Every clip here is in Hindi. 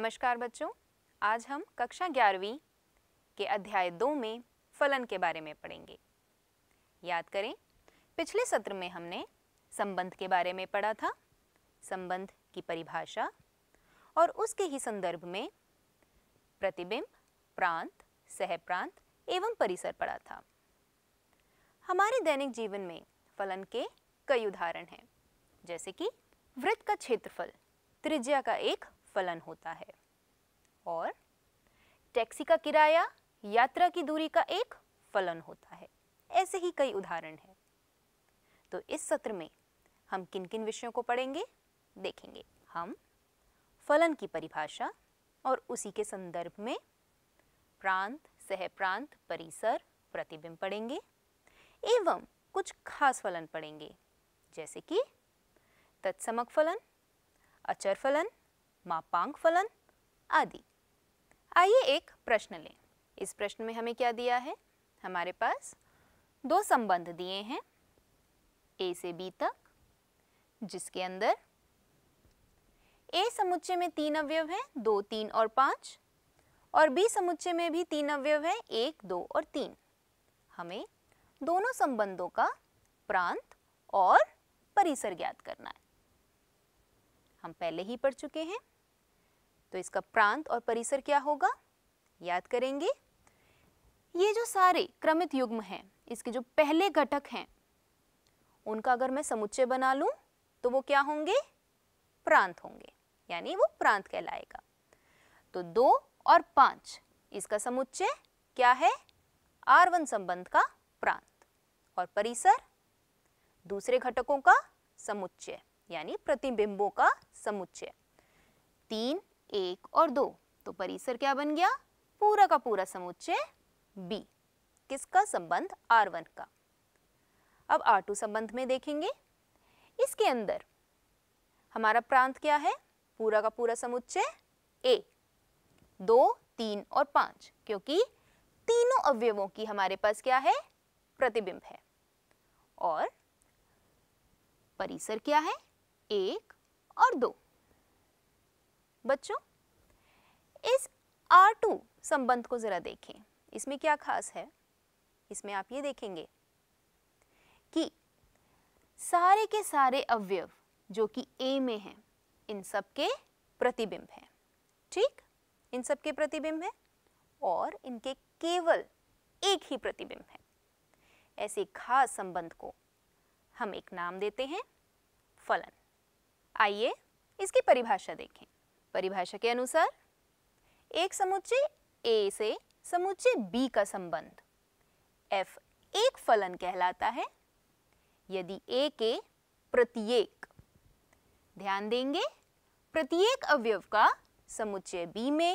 नमस्कार बच्चों आज हम कक्षा ग्यारहवीं के अध्याय दो में फलन के बारे में पढ़ेंगे याद करें पिछले सत्र में हमने संबंध के बारे में पढ़ा था संबंध की परिभाषा और उसके ही संदर्भ में प्रतिबिंब प्रांत सहप्रांत एवं परिसर पढ़ा था हमारे दैनिक जीवन में फलन के कई उदाहरण हैं जैसे कि वृत्त का क्षेत्रफल त्रिज्या का एक फलन होता है और टैक्सी का किराया यात्रा की दूरी का एक फलन होता है ऐसे ही कई उदाहरण हैं तो इस सत्र में हम किन किन विषयों को पढ़ेंगे देखेंगे हम फलन की परिभाषा और उसी के संदर्भ में प्रांत सह प्रांत परिसर प्रतिबिंब पढ़ेंगे एवं कुछ खास फलन पढ़ेंगे जैसे कि तत्समक फलन अचर फलन मापांक फलन आदि आइए एक प्रश्न लें इस प्रश्न में हमें क्या दिया है हमारे पास दो संबंध दिए हैं ए से बी तक जिसके अंदर ए समुच्चय में तीन अवयव हैं दो तीन और पांच और बी समुच्चय में भी तीन अवयव हैं एक दो और तीन हमें दोनों संबंधों का प्रांत और परिसर ज्ञात करना है हम पहले ही पढ़ चुके हैं तो इसका प्रांत और परिसर क्या होगा याद करेंगे ये जो सारे क्रमित युग्म हैं इसके जो पहले घटक हैं उनका अगर मैं समुच्चय बना लूं तो वो क्या होंगे प्रांत होंगे यानी वो प्रांत कहलाएगा तो दो और पांच इसका समुच्चय क्या है वन संबंध का प्रांत और परिसर दूसरे घटकों का समुच्चय यानी प्रतिबिंबों का समुच्चय तीन एक और दो तो परिसर क्या बन गया पूरा का पूरा समुच्चय बी किसका संबंध आर वन का अब आर टू संबंध में देखेंगे इसके अंदर हमारा प्रांत क्या है पूरा का पूरा समुच्चय ए दो तीन और पांच क्योंकि तीनों अवयवों की हमारे पास क्या है प्रतिबिंब है और परिसर क्या है एक और दो बच्चों इस R2 संबंध को ज़रा देखें इसमें क्या खास है इसमें आप ये देखेंगे कि सारे के सारे अवयव जो कि A में हैं इन सब के प्रतिबिंब हैं ठीक इन सब के प्रतिबिंब हैं और इनके केवल एक ही प्रतिबिंब है ऐसे खास संबंध को हम एक नाम देते हैं फलन आइए इसकी परिभाषा देखें परिभाषा के अनुसार एक समुच्चय ए से समुच्चय बी का संबंध एफ एक फलन कहलाता है यदि ए के प्रत्येक ध्यान देंगे प्रत्येक अवयव का समुच्चय बी में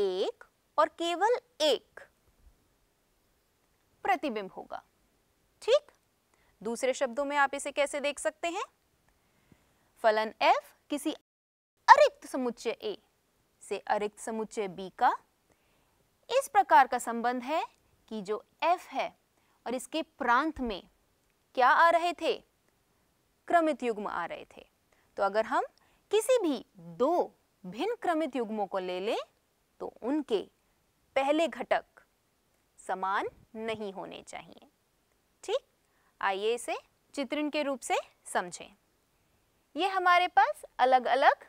एक और केवल एक प्रतिबिंब होगा ठीक दूसरे शब्दों में आप इसे कैसे देख सकते हैं फलन एफ किसी अरिक्त समुच्चय ए से अरिक्त समुच्चय बी का इस प्रकार का संबंध है कि जो एफ है और इसके प्रांत में क्या आ रहे थे क्रमित युग्म आ रहे थे तो अगर हम किसी भी दो भिन्न क्रमित युग्मों को ले लें तो उनके पहले घटक समान नहीं होने चाहिए ठीक आइए इसे चित्रण के रूप से समझें ये हमारे पास अलग अलग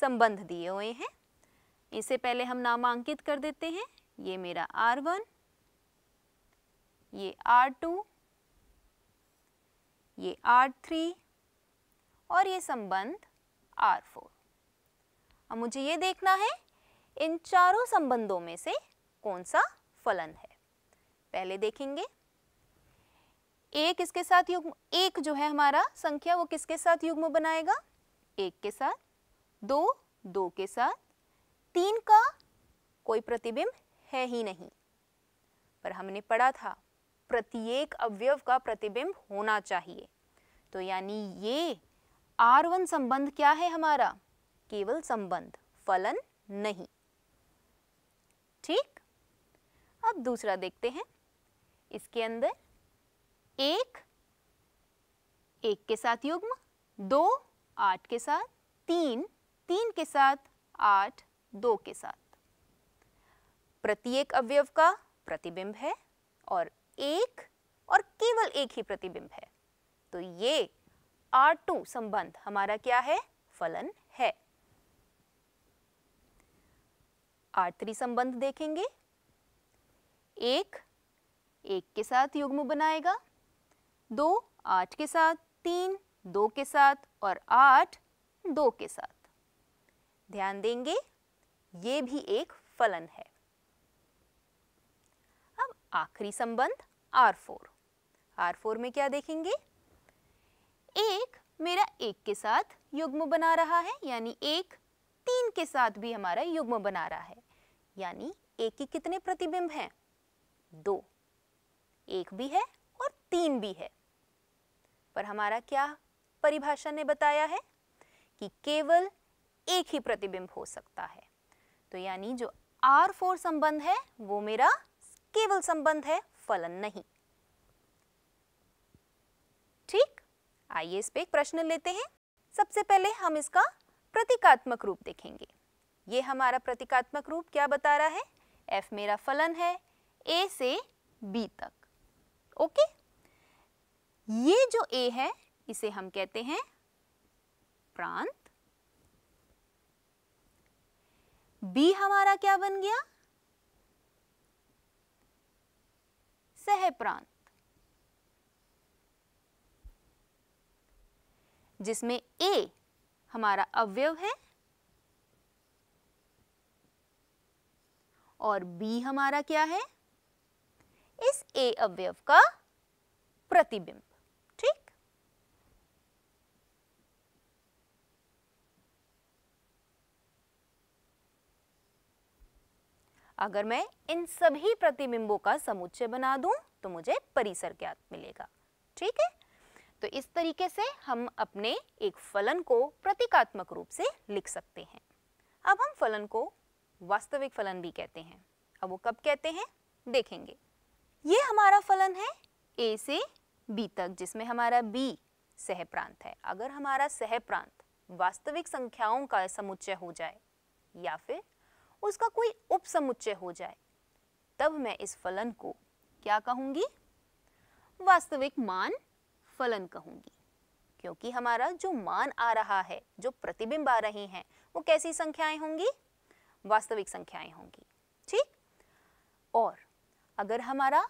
संबंध दिए हुए हैं इसे पहले हम नामांकित कर देते हैं ये मेरा आर वन ये आर टू ये आर थ्री और ये संबंध आर फोर अब मुझे ये देखना है इन चारों संबंधों में से कौन सा फलन है पहले देखेंगे एक इसके साथ युग्म एक जो है हमारा संख्या वो किसके साथ युग्म बनाएगा एक के साथ दो दो के साथ तीन का कोई प्रतिबिंब है ही नहीं पर हमने पढ़ा था प्रत्येक अवयव का प्रतिबिंब होना चाहिए तो यानी ये आर वन संबंध क्या है हमारा केवल संबंध फलन नहीं ठीक अब दूसरा देखते हैं इसके अंदर एक एक के साथ युग्म दो आठ के साथ तीन तीन के साथ आठ दो के साथ प्रत्येक अवयव का प्रतिबिंब है और एक और केवल एक ही प्रतिबिंब है तो ये आर टू संबंध हमारा क्या है फलन है आर थ्री संबंध देखेंगे एक एक के साथ युग्म बनाएगा दो आठ के साथ तीन दो के साथ और आठ दो के साथ ध्यान देंगे ये भी एक फलन है अब आखिरी संबंध R4 R4 में क्या देखेंगे एक मेरा एक के साथ युग्म बना रहा है यानी एक तीन के साथ भी हमारा युग्म बना रहा है यानी एक के कितने प्रतिबिंब हैं दो एक भी है और तीन भी है पर हमारा क्या परिभाषा ने बताया है कि केवल एक ही प्रतिबिंब हो सकता है तो यानी जो आर फोर संबंध है वो मेरा केवल संबंध है फलन नहीं ठीक आइए इस पे एक प्रश्न लेते हैं सबसे पहले हम इसका प्रतीकात्मक रूप देखेंगे ये हमारा प्रतीकात्मक रूप क्या बता रहा है एफ मेरा फलन है ए से बी तक ओके ये जो ए है इसे हम कहते हैं प्रांत बी हमारा क्या बन गया सह प्रांत जिसमें ए हमारा अवयव है और बी हमारा क्या है इस ए अवयव का प्रतिबिंब अगर मैं इन सभी प्रतिबिंबों का समुच्चय बना दूं तो मुझे परिसर ज्ञात मिलेगा ठीक है तो इस तरीके से हम अपने एक फलन को प्रतीकात्मक रूप से लिख सकते हैं अब हम फलन को वास्तविक फलन भी कहते हैं अब वो कब कहते हैं देखेंगे ये हमारा फलन है ए से बी तक जिसमें हमारा बी सह प्रांत है अगर हमारा सह प्रांत वास्तविक संख्याओं का समुच्चय हो जाए या फिर उसका कोई उपसमुच्चय हो जाए तब मैं इस फलन को क्या कहूंगी वास्तविक मान फलन कहूंगी क्योंकि हमारा जो मान आ रहा है जो प्रतिबिंब आ रहे हैं वो कैसी संख्याएं होंगी वास्तविक संख्याएं होंगी ठीक और अगर हमारा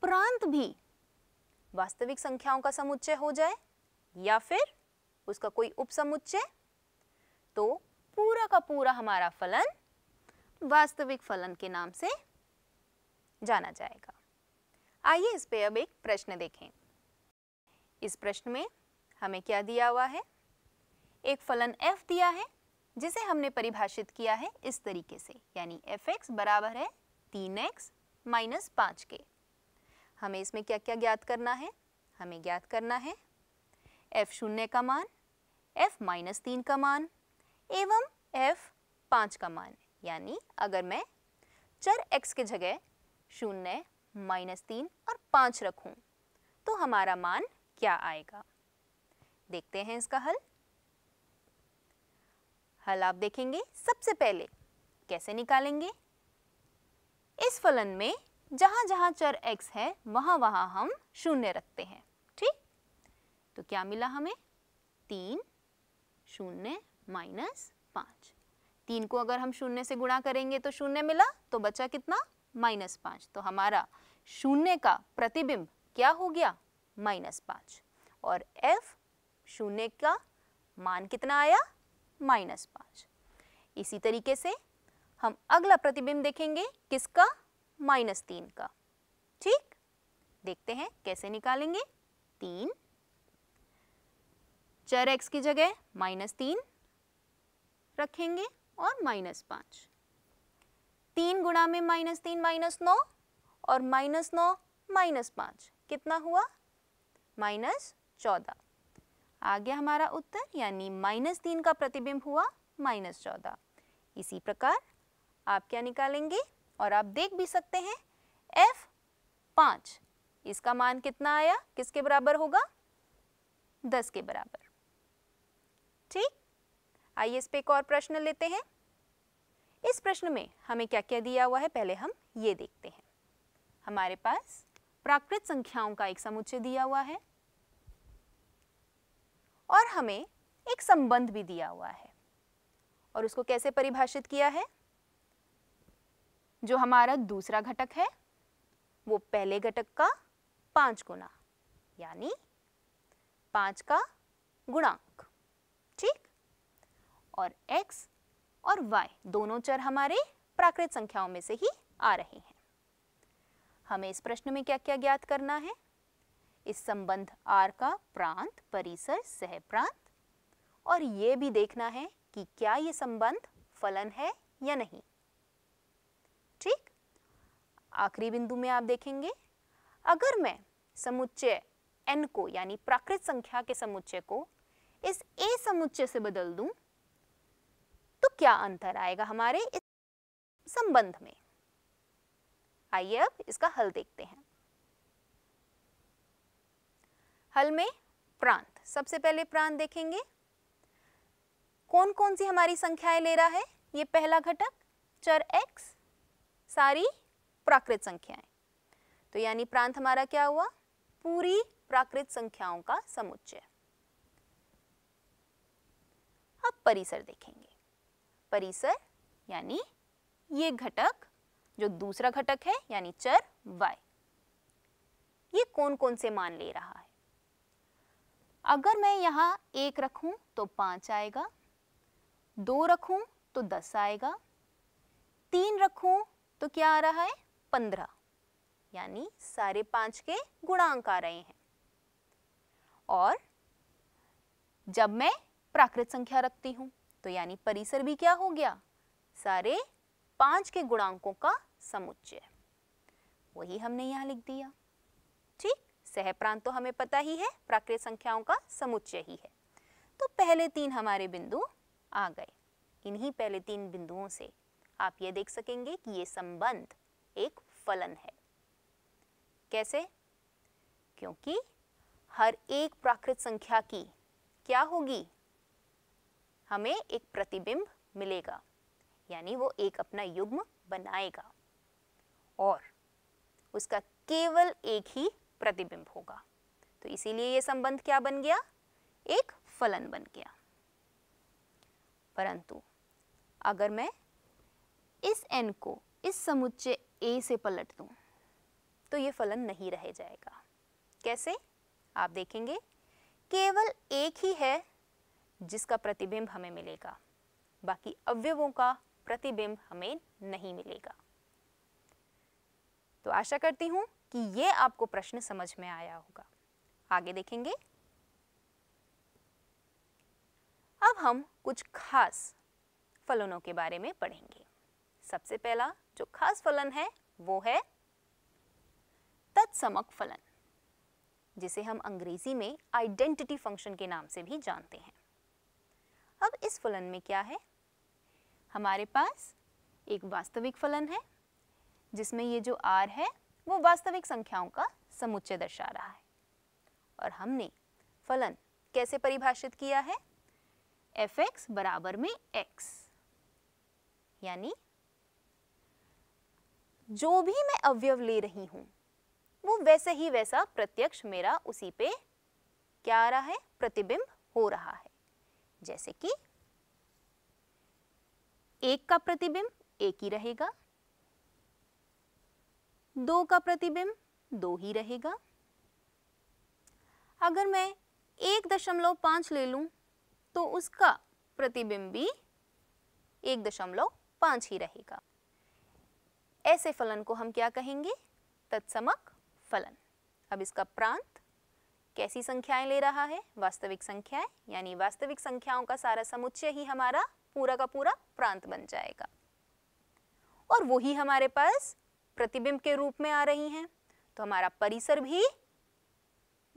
प्रांत भी वास्तविक संख्याओं का समुच्चय हो जाए या फिर उसका कोई उपसमुच्चय तो पूरा का पूरा हमारा फलन वास्तविक फलन के नाम से जाना जाएगा आइए इस पे अब एक प्रश्न देखें इस प्रश्न में हमें क्या दिया हुआ है एक फलन f दिया है जिसे हमने परिभाषित किया है इस तरीके से यानी एफ एक्स बराबर है तीन एक्स माइनस पाँच के हमें इसमें क्या क्या ज्ञात करना है हमें ज्ञात करना है एफ शून्य का मान एफ माइनस तीन का मान एवं एफ पाँच का मान यानी अगर मैं चर x के जगह शून्य माइनस तीन और पाँच रखूं तो हमारा मान क्या आएगा देखते हैं इसका हल हल आप देखेंगे सबसे पहले कैसे निकालेंगे इस फलन में जहाँ जहाँ चर x है वहाँ वहाँ हम शून्य रखते हैं ठीक तो क्या मिला हमें तीन शून्य माइनस पाँच तीन को अगर हम शून्य से गुणा करेंगे तो शून्य मिला तो बचा कितना माइनस पांच तो हमारा शून्य का प्रतिबिंब क्या हो गया माइनस पांच और एफ शून्य का मान कितना आया माइनस पांच इसी तरीके से हम अगला प्रतिबिंब देखेंगे किसका माइनस तीन का ठीक देखते हैं कैसे निकालेंगे तीन चर एक्स की जगह माइनस तीन रखेंगे और माइनस पाँच तीन गुणा में माइनस तीन माइनस नौ और माइनस नौ माइनस पाँच कितना हुआ माइनस चौदह आ गया हमारा उत्तर यानी माइनस तीन का प्रतिबिंब हुआ माइनस चौदह इसी प्रकार आप क्या निकालेंगे और आप देख भी सकते हैं एफ पाँच इसका मान कितना आया किसके बराबर होगा दस के बराबर ठीक आइए इस पे एक और प्रश्न लेते हैं इस प्रश्न में हमें क्या क्या दिया हुआ है पहले हम ये देखते हैं हमारे पास प्राकृत संख्याओं का एक समुच्चय दिया हुआ है और हमें एक संबंध भी दिया हुआ है और उसको कैसे परिभाषित किया है जो हमारा दूसरा घटक है वो पहले घटक का पांच गुना यानी पांच का गुणा और x और y दोनों चर हमारे प्राकृत संख्याओं में से ही आ रहे हैं हमें इस प्रश्न में क्या क्या ज्ञात करना है इस संबंध R का प्रांत परिसर सह प्रांत और ये भी देखना है कि क्या ये संबंध फलन है या नहीं ठीक आखिरी बिंदु में आप देखेंगे अगर मैं समुच्चय n को यानी प्राकृत संख्या के समुच्चय को इस a समुच्चय से बदल दूं तो क्या अंतर आएगा हमारे इस संबंध में आइए अब इसका हल देखते हैं हल में प्रांत सबसे पहले प्रांत देखेंगे कौन कौन सी हमारी संख्याएं ले रहा है ये पहला घटक चर x सारी प्राकृत संख्याएं तो यानी प्रांत हमारा क्या हुआ पूरी प्राकृत संख्याओं का समुच्चय अब परिसर देखेंगे परिसर यानी ये घटक जो दूसरा घटक है यानी चर y ये कौन कौन से मान ले रहा है अगर मैं यहाँ एक रखूं तो पांच आएगा दो रखूं तो दस आएगा तीन रखूं तो क्या आ रहा है पंद्रह यानी सारे पांच के गुणांक आ रहे हैं और जब मैं प्राकृत संख्या रखती हूँ तो यानी परिसर भी क्या हो गया सारे पांच के गुणांकों का समुच्चय वही हमने यहाँ लिख दिया ठीक सह प्रांत तो हमें पता ही है प्राकृत संख्याओं का समुच्चय ही है तो पहले तीन हमारे बिंदु आ गए इन्हीं पहले तीन बिंदुओं से आप ये देख सकेंगे कि ये संबंध एक फलन है कैसे क्योंकि हर एक प्राकृत संख्या की क्या होगी हमें एक प्रतिबिंब मिलेगा यानी वो एक अपना युग्म बनाएगा और उसका केवल एक ही प्रतिबिंब होगा तो इसीलिए ये संबंध क्या बन गया एक फलन बन गया परंतु अगर मैं इस एन को इस समुच्चय ए से पलट दूं तो ये फलन नहीं रह जाएगा कैसे आप देखेंगे केवल एक ही है जिसका प्रतिबिंब हमें मिलेगा बाकी अवयवों का प्रतिबिंब हमें नहीं मिलेगा तो आशा करती हूं कि ये आपको प्रश्न समझ में आया होगा आगे देखेंगे अब हम कुछ खास फलनों के बारे में पढ़ेंगे सबसे पहला जो खास फलन है वो है तत्समक फलन जिसे हम अंग्रेजी में आइडेंटिटी फंक्शन के नाम से भी जानते हैं अब इस फलन में क्या है हमारे पास एक वास्तविक फलन है जिसमें ये जो आर है वो वास्तविक संख्याओं का समुच्चय दर्शा रहा है और हमने फलन कैसे परिभाषित किया है एफ एक्स बराबर में एक्स यानी जो भी मैं अवयव ले रही हूं वो वैसे ही वैसा प्रत्यक्ष मेरा उसी पे क्या आ रहा है प्रतिबिंब हो रहा है जैसे कि एक का प्रतिबिंब एक ही रहेगा दो का प्रतिबिंब दो ही रहेगा अगर मैं एक दशमलव पांच ले लूं तो उसका प्रतिबिंब भी एक दशमलव पांच ही रहेगा ऐसे फलन को हम क्या कहेंगे तत्समक फलन अब इसका प्रांत कैसी संख्याएं ले रहा है वास्तविक संख्याएं यानी वास्तविक संख्याओं का सारा समुच्चय ही हमारा पूरा का पूरा प्रांत बन जाएगा और वो ही हमारे पास प्रतिबिंब के रूप में आ रही हैं तो हमारा परिसर भी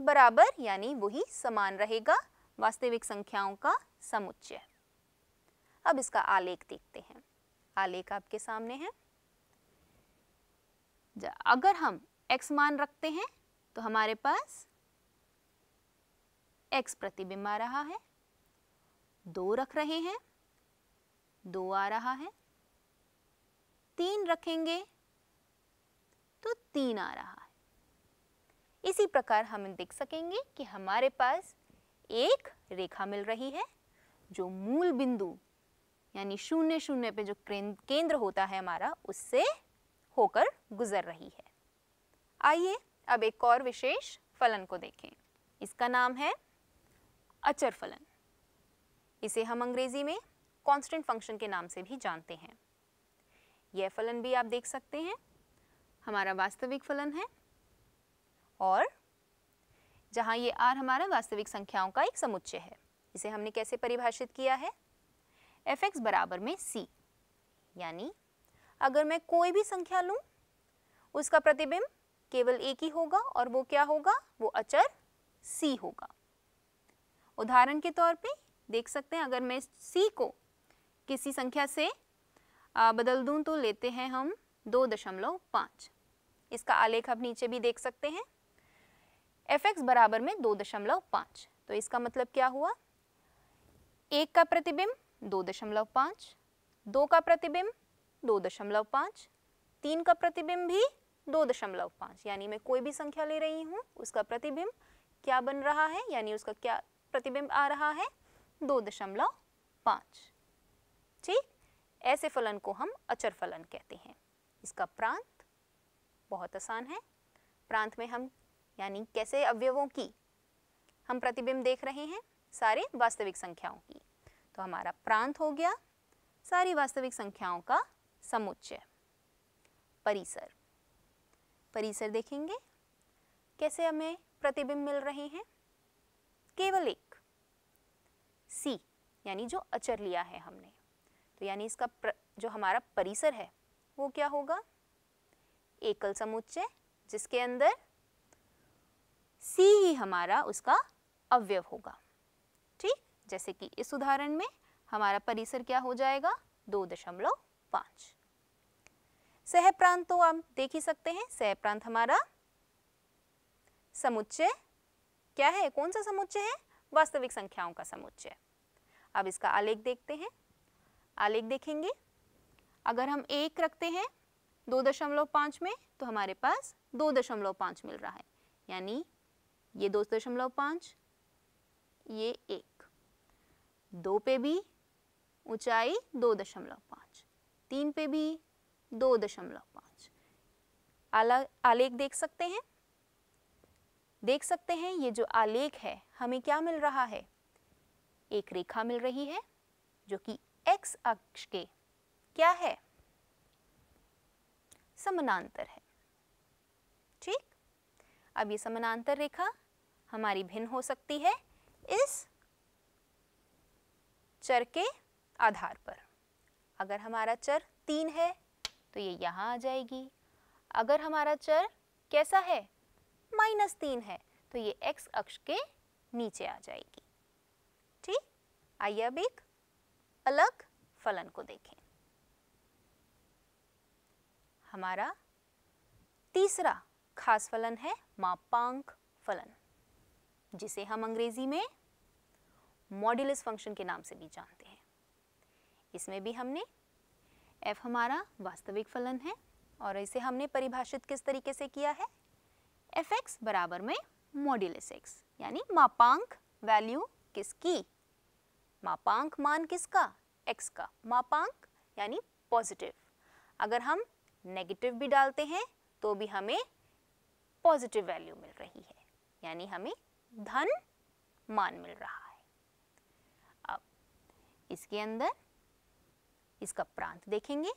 बराबर यानी वही समान रहेगा वास्तविक संख्याओं का समुच्चय अब इसका आलेख देखते हैं आलेख आपके सामने है अगर हम x मान रखते हैं तो हमारे पास x प्रतिबिंब आ रहा है दो रख रहे हैं दो आ रहा है तीन रखेंगे तो तीन आ रहा है इसी प्रकार हम देख सकेंगे कि हमारे पास एक रेखा मिल रही है जो मूल बिंदु यानी शून्य शून्य पे जो केंद्र होता है हमारा उससे होकर गुजर रही है आइए अब एक और विशेष फलन को देखें इसका नाम है अचर फलन इसे हम अंग्रेजी में कांस्टेंट फंक्शन के नाम से भी जानते हैं यह फलन भी आप देख सकते हैं हमारा वास्तविक फलन है और जहाँ ये आर हमारा वास्तविक संख्याओं का एक समुच्चय है इसे हमने कैसे परिभाषित किया है एफ एक्स बराबर में सी यानी अगर मैं कोई भी संख्या लूँ उसका प्रतिबिंब केवल एक ही होगा और वो क्या होगा वो अचर सी होगा उदाहरण के तौर पे देख सकते हैं अगर मैं सी को किसी संख्या से बदल दूं तो लेते हैं हम दो दशमलव पाँच इसका आलेख आप नीचे भी देख सकते हैं एफ एक्स बराबर में दो दशमलव पाँच तो इसका मतलब क्या हुआ एक का प्रतिबिंब दो दशमलव पाँच दो का प्रतिबिंब दो दशमलव पाँच तीन का प्रतिबिंब भी दो दशमलव पाँच यानी मैं कोई भी संख्या ले रही हूँ उसका प्रतिबिंब क्या बन रहा है यानी उसका क्या प्रतिबिंब आ रहा है दो दशमलव पांच ठीक ऐसे फलन को हम अचर फलन कहते हैं इसका प्रांत बहुत आसान है प्रांत में हम यानी कैसे अवयवों की हम प्रतिबिंब देख रहे हैं सारे वास्तविक संख्याओं की तो हमारा प्रांत हो गया सारी वास्तविक संख्याओं का समुच्चय परिसर परिसर देखेंगे कैसे हमें प्रतिबिंब मिल रहे हैं केवल एक सी यानी जो अचर लिया है हमने तो यानी इसका प्र, जो हमारा परिसर है वो क्या होगा एकल समुच्चय जिसके अंदर सी ही हमारा उसका अवयव होगा ठीक जैसे कि इस उदाहरण में हमारा परिसर क्या हो जाएगा दो दशमलव पांच सह प्रांत तो आप देख ही सकते हैं सह प्रांत हमारा समुच्चय क्या है कौन सा समुच्चय है वास्तविक संख्याओं का समुच्चय अब इसका आलेख देखते हैं आलेख देखेंगे अगर हम एक रखते हैं दो दशमलव पाँच में तो हमारे पास दो दशमलव पाँच मिल रहा है यानी ये दो दशमलव पाँच ये एक दो पे भी ऊंचाई दो दशमलव पाँच तीन पे भी दो दशमलव पाँच आलेख देख सकते हैं देख सकते हैं ये जो आलेख है हमें क्या मिल रहा है एक रेखा मिल रही है जो कि एक्स अक्ष के क्या है समानांतर है ठीक अब ये समानांतर रेखा हमारी भिन्न हो सकती है इस चर के आधार पर अगर हमारा चर तीन है तो ये यहाँ आ जाएगी अगर हमारा चर कैसा है माइनस तीन है तो ये एक्स अक्ष के नीचे आ जाएगी ठीक आइए अब एक अलग फलन को देखें हमारा तीसरा खास फलन है मापांक फलन जिसे हम अंग्रेजी में मॉड्यूलस फंक्शन के नाम से भी जानते हैं इसमें भी हमने f हमारा वास्तविक फलन है और इसे हमने परिभाषित किस तरीके से किया है एफ एक्स बराबर में मॉड्यूलस एक्स यानी मापांक वैल्यू किसकी मापांक मान किसका एक्स का मापांक यानी पॉजिटिव अगर हम नेगेटिव भी डालते हैं तो भी हमें पॉजिटिव वैल्यू मिल रही है यानी हमें धन मान मिल रहा है अब इसके अंदर इसका प्रांत देखेंगे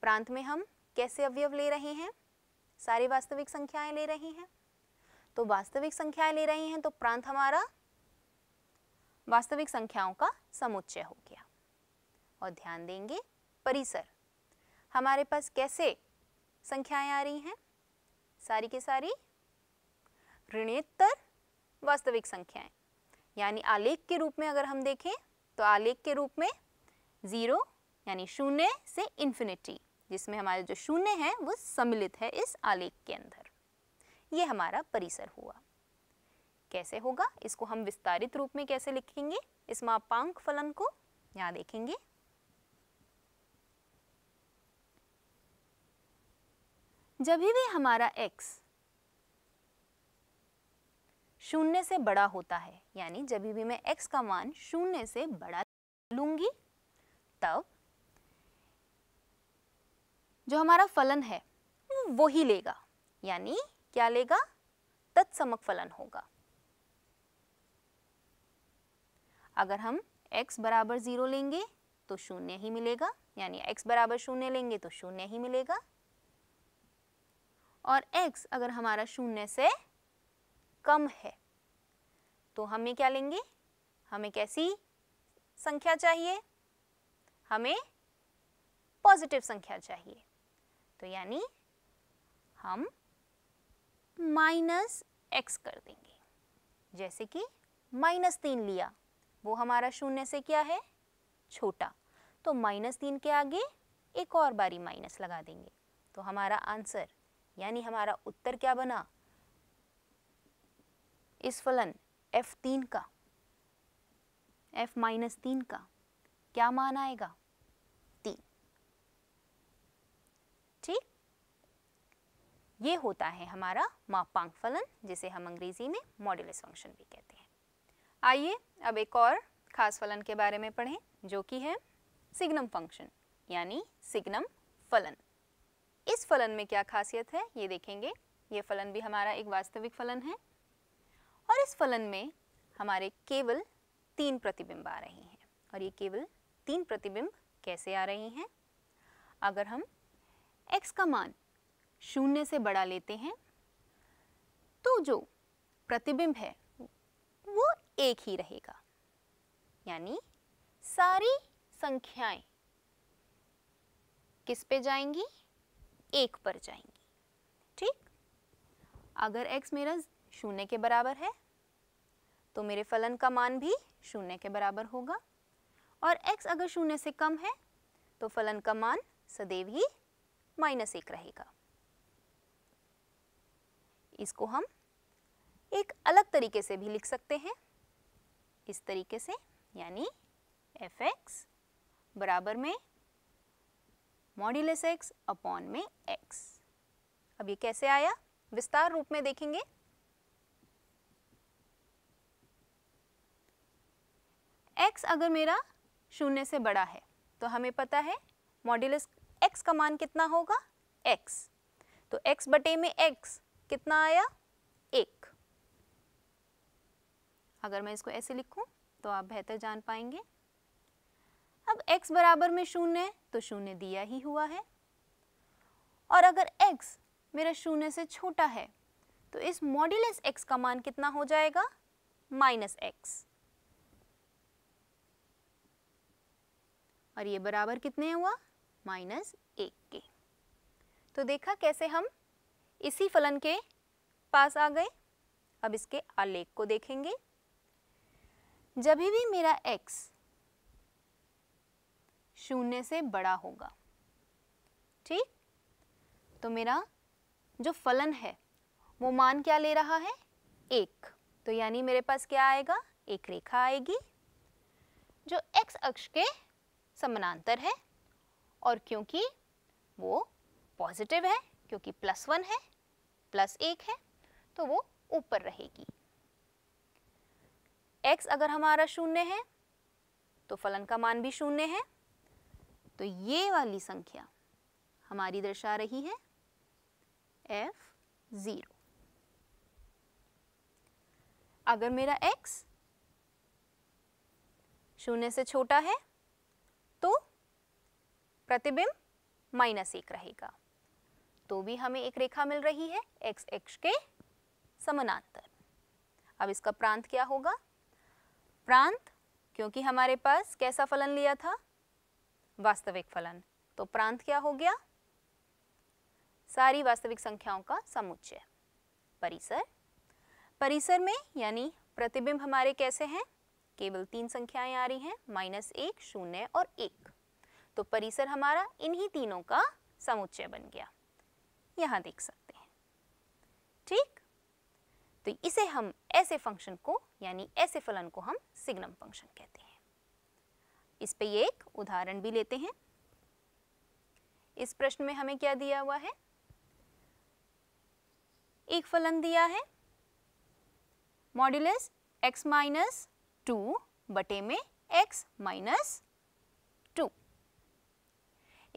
प्रांत में हम कैसे अवयव ले रहे हैं सारी वास्तविक संख्याएं ले रही हैं तो वास्तविक संख्याएं ले रही हैं तो प्रांत हमारा वास्तविक संख्याओं का समुच्चय हो गया और ध्यान देंगे परिसर हमारे पास कैसे संख्याएं आ रही हैं सारी के सारी ऋणेत्तर वास्तविक संख्याएं यानी आलेख के रूप में अगर हम देखें तो आलेख के रूप में ज़ीरो यानी शून्य से इन्फिनिटी जिसमें हमारे जो शून्य है वो सम्मिलित है इस आलेख के अंदर ये हमारा परिसर हुआ कैसे होगा इसको हम विस्तारित रूप में कैसे लिखेंगे इस मापांक फलन को यहाँ देखेंगे जब भी हमारा x शून्य से बड़ा होता है यानी जब भी मैं x का मान शून्य से बड़ा लूंगी तब जो हमारा फलन है वो ही लेगा यानी क्या लेगा तत्समक फलन होगा अगर हम x बराबर ज़ीरो लेंगे तो शून्य ही मिलेगा यानी x बराबर शून्य लेंगे तो शून्य ही मिलेगा और x अगर हमारा शून्य से कम है तो हमें क्या लेंगे हमें कैसी संख्या चाहिए हमें पॉजिटिव संख्या चाहिए तो यानी हम माइनस एक्स कर देंगे जैसे कि माइनस तीन लिया वो हमारा शून्य से क्या है छोटा तो माइनस तीन के आगे एक और बारी माइनस लगा देंगे तो हमारा आंसर यानी हमारा उत्तर क्या बना इस फलन एफ तीन का एफ माइनस तीन का क्या मान आएगा ठीक ये होता है हमारा मापांक फलन जिसे हम अंग्रेजी में मॉड्यूलस फंक्शन भी कहते हैं आइए अब एक और खास फलन के बारे में पढ़ें जो कि है सिग्नम फंक्शन यानी सिग्नम फलन इस फलन में क्या खासियत है ये देखेंगे ये फलन भी हमारा एक वास्तविक फलन है और इस फलन में हमारे केवल तीन प्रतिबिंब आ रहे हैं और ये केवल तीन प्रतिबिंब कैसे आ रही हैं अगर हम x का मान शून्य से बड़ा लेते हैं तो जो प्रतिबिंब है वो एक ही रहेगा यानी सारी संख्याएं किस पे जाएंगी एक पर जाएंगी ठीक अगर x मेरा शून्य के बराबर है तो मेरे फलन का मान भी शून्य के बराबर होगा और x अगर शून्य से कम है तो फलन का मान सदैव ही माइनस एक रहेगा इसको हम एक अलग तरीके से भी लिख सकते हैं इस तरीके से यानी एफ एक्स बराबर में मॉड्यूलस एक्स अपॉन में एक्स अब ये कैसे आया विस्तार रूप में देखेंगे एक्स अगर मेरा शून्य से बड़ा है तो हमें पता है मॉड्यूलस x का मान कितना होगा x तो x बटे में x कितना आया एक अगर मैं इसको ऐसे लिखूं तो आप बेहतर जान पाएंगे अब x बराबर में शून्य तो शून्य दिया ही हुआ है और अगर x मेरा शून्य से छोटा है तो इस मॉड्यूलस x का मान कितना हो जाएगा माइनस एक्स और ये बराबर कितने हुआ माइनस एक के तो देखा कैसे हम इसी फलन के पास आ गए अब इसके आलेख को देखेंगे जब भी मेरा x शून्य से बड़ा होगा ठीक तो मेरा जो फलन है वो मान क्या ले रहा है एक तो यानी मेरे पास क्या आएगा एक रेखा आएगी जो x अक्ष के समानांतर है और क्योंकि वो पॉजिटिव है क्योंकि प्लस वन है प्लस एक है तो वो ऊपर रहेगी x अगर हमारा शून्य है तो फलन का मान भी शून्य है तो ये वाली संख्या हमारी दर्शा रही है f ज़ीरो अगर मेरा x शून्य से छोटा है तो प्रतिबिंब माइनस एक रहेगा तो भी हमें एक रेखा मिल रही है एक्स एक्स के समानांतर अब इसका प्रांत क्या होगा प्रांत क्योंकि हमारे पास कैसा फलन लिया था वास्तविक फलन तो प्रांत क्या हो गया सारी वास्तविक संख्याओं का समुच्चय परिसर परिसर में यानी प्रतिबिंब हमारे कैसे हैं केवल तीन संख्याएं आ रही हैं माइनस एक शून्य और एक तो परिसर हमारा इन्हीं तीनों का समुच्चय बन गया यहाँ देख सकते हैं ठीक तो इसे हम ऐसे फंक्शन को यानी ऐसे फलन को हम सिग्नम फंक्शन कहते हैं इस पे एक उदाहरण भी लेते हैं इस प्रश्न में हमें क्या दिया हुआ है एक फलन दिया है मॉड्यूलस एक्स माइनस टू बटे में एक्स माइनस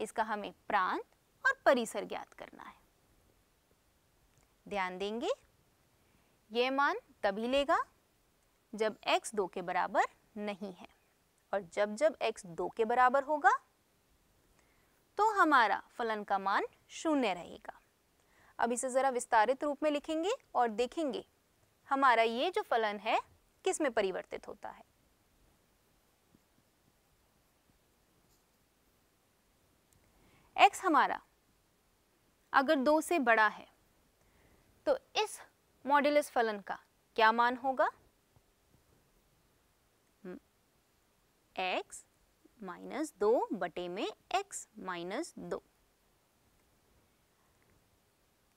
इसका हमें प्रांत और परिसर ज्ञात करना है ध्यान देंगे ये मान तभी लेगा जब x दो के बराबर नहीं है और जब जब x दो के बराबर होगा तो हमारा फलन का मान शून्य रहेगा अब इसे ज़रा विस्तारित रूप में लिखेंगे और देखेंगे हमारा ये जो फलन है किस में परिवर्तित होता है x हमारा अगर दो से बड़ा है तो इस मॉड्यूलस फलन का क्या मान होगा x माइनस दो बटे में x माइनस दो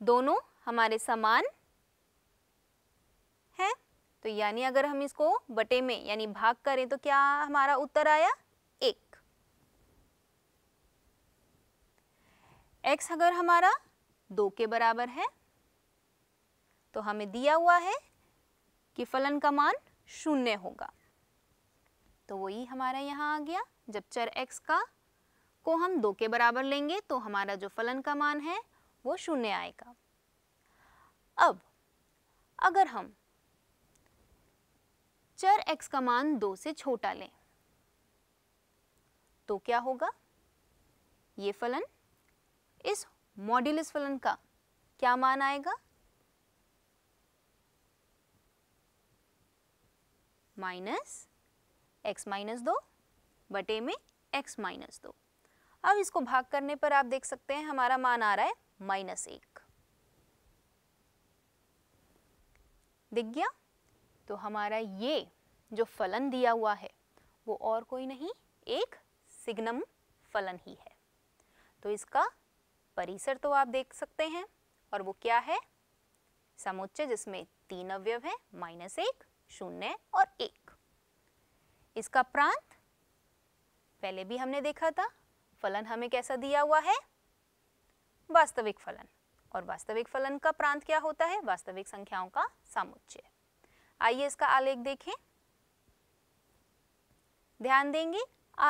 दोनों हमारे समान हैं तो यानी अगर हम इसको बटे में यानी भाग करें तो क्या हमारा उत्तर आया x अगर हमारा दो के बराबर है तो हमें दिया हुआ है कि फलन का मान शून्य होगा तो वही हमारा यहाँ आ गया जब चर x का को हम दो के बराबर लेंगे तो हमारा जो फलन का मान है वो शून्य आएगा अब अगर हम चर x का मान दो से छोटा लें तो क्या होगा ये फलन इस मॉड्यूलिस फलन का क्या मान आएगा माइनस एक्स माइनस दो बटे में एक्स माइनस दो अब इसको भाग करने पर आप देख सकते हैं हमारा मान आ रहा है माइनस एक दिख गया तो हमारा ये जो फलन दिया हुआ है वो और कोई नहीं एक सिग्नम फलन ही है तो इसका परिसर तो आप देख सकते हैं और वो क्या है समुच्चय जिसमें तीन अवयव है माइनस एक शून्य और एक इसका प्रांत पहले भी हमने देखा था फलन हमें कैसा दिया हुआ है वास्तविक फलन और वास्तविक फलन का प्रांत क्या होता है वास्तविक संख्याओं का समुच्चय आइए इसका आलेख देखें ध्यान देंगे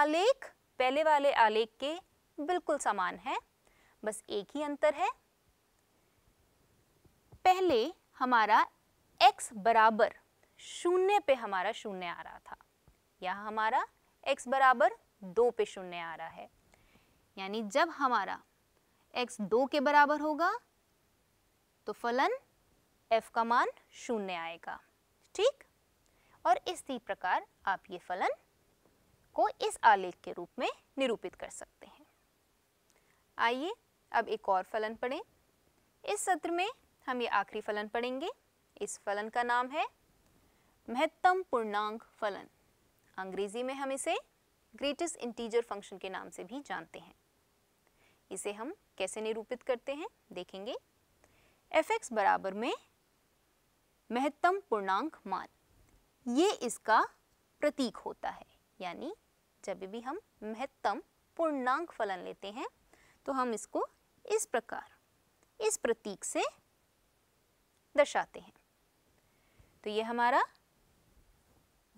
आलेख पहले वाले आलेख के बिल्कुल समान है बस एक ही अंतर है पहले हमारा x बराबर शून्य पे हमारा शून्य आ रहा था यह हमारा x बराबर दो पे शून्य आ रहा है यानी जब हमारा x दो के बराबर होगा तो फलन f का मान शून्य आएगा ठीक और इसी प्रकार आप ये फलन को इस आलेख के रूप में निरूपित कर सकते हैं आइए अब एक और फलन पढ़ें इस सत्र में हम ये आखिरी फलन पढ़ेंगे इस फलन का नाम है महत्तम पूर्णांक फलन अंग्रेजी में हम इसे ग्रेटेस्ट इंटीजर फंक्शन के नाम से भी जानते हैं इसे हम कैसे निरूपित करते हैं देखेंगे एफ एक्स बराबर में महत्तम पूर्णांक मान ये इसका प्रतीक होता है यानी जब भी हम महत्तम पूर्णांक फलन लेते हैं तो हम इसको इस प्रकार इस प्रतीक से दर्शाते हैं तो ये हमारा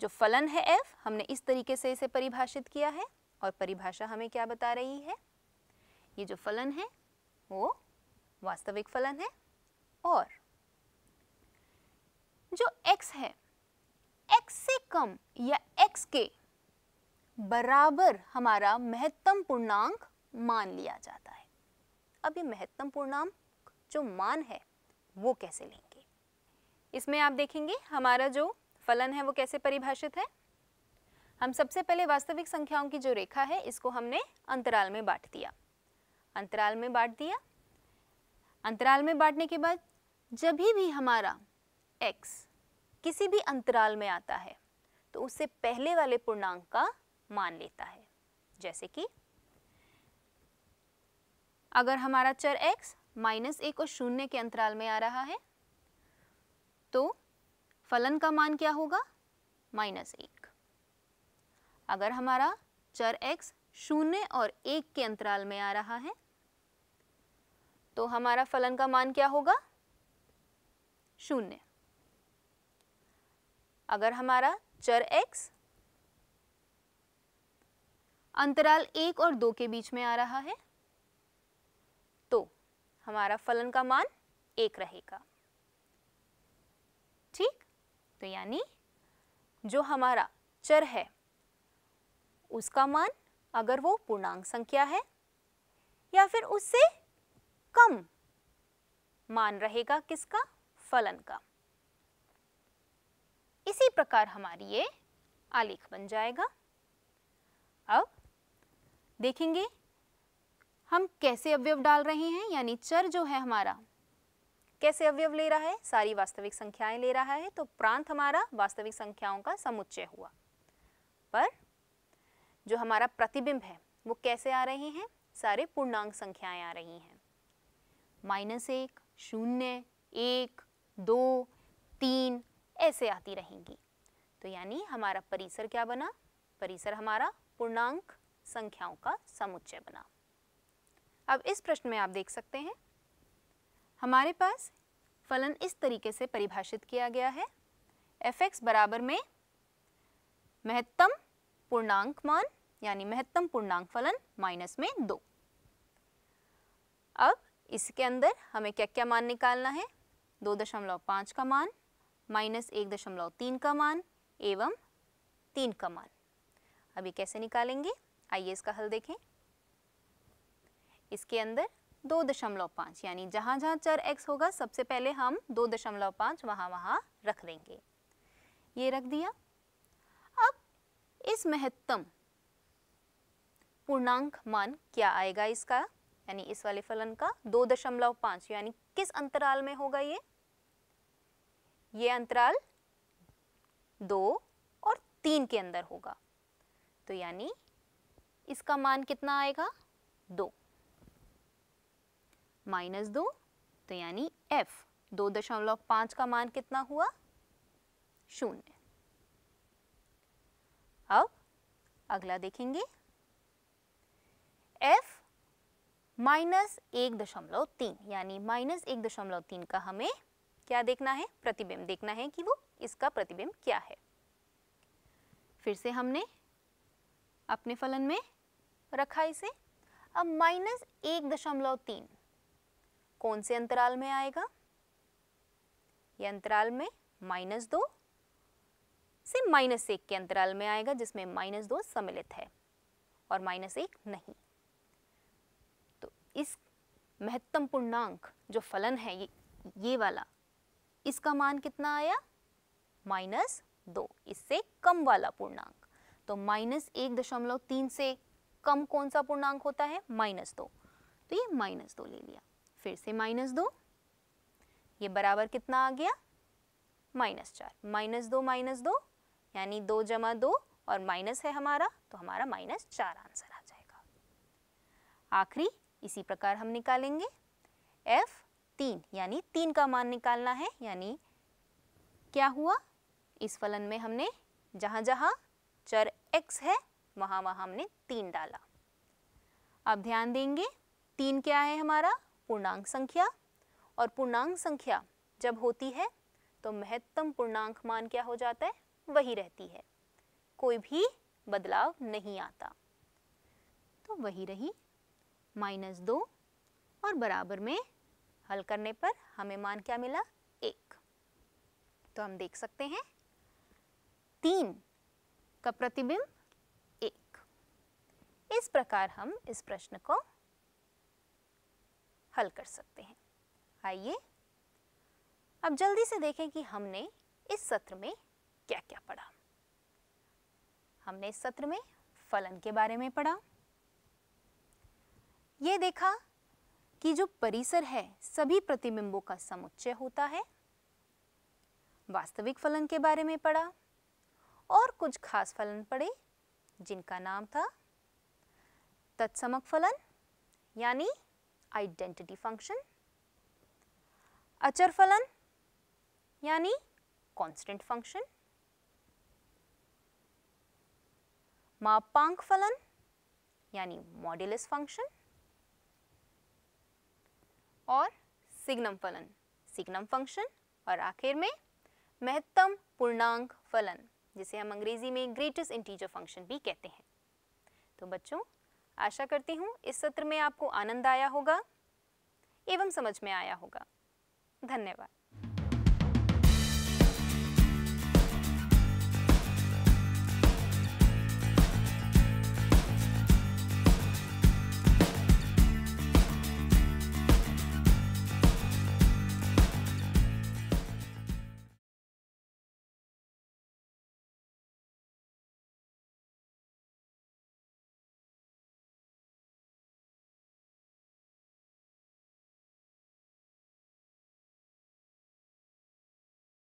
जो फलन है f हमने इस तरीके से इसे परिभाषित किया है और परिभाषा हमें क्या बता रही है ये जो फलन है वो वास्तविक फलन है और जो x है x से कम या x के बराबर हमारा महत्तम पूर्णांक मान लिया जाता है अब ये महत्तम पूर्णांक जो मान है वो कैसे लेंगे इसमें आप देखेंगे हमारा जो फलन है वो कैसे परिभाषित है हम सबसे पहले वास्तविक संख्याओं की जो रेखा है इसको हमने अंतराल में बांट दिया अंतराल में बांट दिया अंतराल में बांटने के बाद जब भी हमारा x किसी भी अंतराल में आता है तो उससे पहले वाले पूर्णांक का मान लेता है जैसे कि अगर हमारा चर x माइनस एक और शून्य के अंतराल में आ रहा है तो फलन का मान क्या होगा माइनस एक अगर हमारा चर x शून्य और एक के अंतराल में आ रहा है तो हमारा फलन का मान क्या होगा शून्य अगर हमारा चर x अंतराल एक और दो के बीच में आ रहा है हमारा फलन का मान एक रहेगा ठीक तो यानी जो हमारा चर है उसका मान अगर वो पूर्णांक संख्या है या फिर उससे कम मान रहेगा किसका फलन का इसी प्रकार हमारी ये आलेख बन जाएगा अब देखेंगे हम कैसे अवयव डाल रहे हैं यानी चर जो है हमारा कैसे अवयव ले रहा है सारी वास्तविक संख्याएं ले रहा है तो प्रांत हमारा वास्तविक संख्याओं का समुच्चय हुआ पर जो हमारा प्रतिबिंब है वो कैसे आ रहे हैं सारे पूर्णांक संख्याएं आ रही हैं माइनस एक शून्य एक दो तीन ऐसे आती रहेंगी तो यानी हमारा परिसर क्या बना परिसर हमारा पूर्णांक संख्याओं का समुच्चय बना अब इस प्रश्न में आप देख सकते हैं हमारे पास फलन इस तरीके से परिभाषित किया गया है एफ एक्स बराबर में महत्तम पूर्णांक मान यानी महत्तम पूर्णांक फलन माइनस में दो अब इसके अंदर हमें क्या क्या मान निकालना है दो दशमलव पाँच का मान माइनस एक दशमलव तीन का मान एवं तीन का मान अभी कैसे निकालेंगे आइए इसका हल देखें इसके अंदर दो दशमलव पाँच यानी जहाँ जहाँ चर x होगा सबसे पहले हम दो दशमलव पाँच वहाँ वहाँ रख देंगे ये रख दिया अब इस महत्तम पूर्णांक मान क्या आएगा इसका यानी इस वाले फलन का दो दशमलव पाँच यानी किस अंतराल में होगा ये ये अंतराल दो और तीन के अंदर होगा तो यानी इसका मान कितना आएगा दो माइनस दो तो यानी एफ दो दशमलव पांच का मान कितना हुआ शून्य अब अगला देखेंगे एफ माइनस एक दशमलव तीन यानी माइनस एक दशमलव तीन का हमें क्या देखना है प्रतिबिंब देखना है कि वो इसका प्रतिबिंब क्या है फिर से हमने अपने फलन में रखा इसे अब माइनस एक दशमलव तीन कौन से अंतराल में आएगा ये अंतराल में माइनस दो से माइनस एक के अंतराल में आएगा जिसमें माइनस दो सम्मिलित है और माइनस एक नहीं तो इस महत्तम पूर्णांक जो फलन है ये ये वाला इसका मान कितना आया माइनस दो इससे कम वाला पूर्णांक तो माइनस एक दशमलव तीन से कम कौन सा पूर्णांक होता है माइनस दो तो ये माइनस दो ले लिया फिर से माइनस दो ये बराबर कितना आ गया माइनस चार माइनस दो माइनस दो यानी दो जमा दो और माइनस है हमारा तो हमारा माइनस चार आंसर आ जाएगा आखिरी इसी प्रकार हम निकालेंगे f तीन यानी तीन का मान निकालना है यानी क्या हुआ इस फलन में हमने जहाँ जहाँ चर x है वहाँ वहाँ हमने तीन डाला अब ध्यान देंगे तीन क्या है हमारा पूर्णांक संख्या और पूर्णांक संख्या जब होती है तो महत्तम पूर्णांक मान क्या हो जाता है वही रहती है कोई भी बदलाव नहीं आता तो वही रही माइनस दो और बराबर में हल करने पर हमें मान क्या मिला एक तो हम देख सकते हैं तीन का प्रतिबिंब एक इस प्रकार हम इस प्रश्न को हल कर सकते हैं आइए अब जल्दी से देखें कि हमने इस सत्र में क्या क्या पढ़ा हमने इस सत्र में फलन के बारे में पढ़ा ये देखा कि जो परिसर है सभी प्रतिबिंबों का समुच्चय होता है वास्तविक फलन के बारे में पढ़ा और कुछ खास फलन पढ़े जिनका नाम था तत्समक फलन यानी आइडेंटिटी फंक्शन अचर फलन यानी कांस्टेंट फंक्शन मापांक फलन यानी मॉड्यूलस फंक्शन और सिग्नम फलन सिग्नम फंक्शन और आखिर में महत्तम पूर्णांक फलन जिसे हम अंग्रेजी में ग्रेटेस्ट इंटीजर फंक्शन भी कहते हैं तो बच्चों आशा करती हूँ इस सत्र में आपको आनंद आया होगा एवं समझ में आया होगा धन्यवाद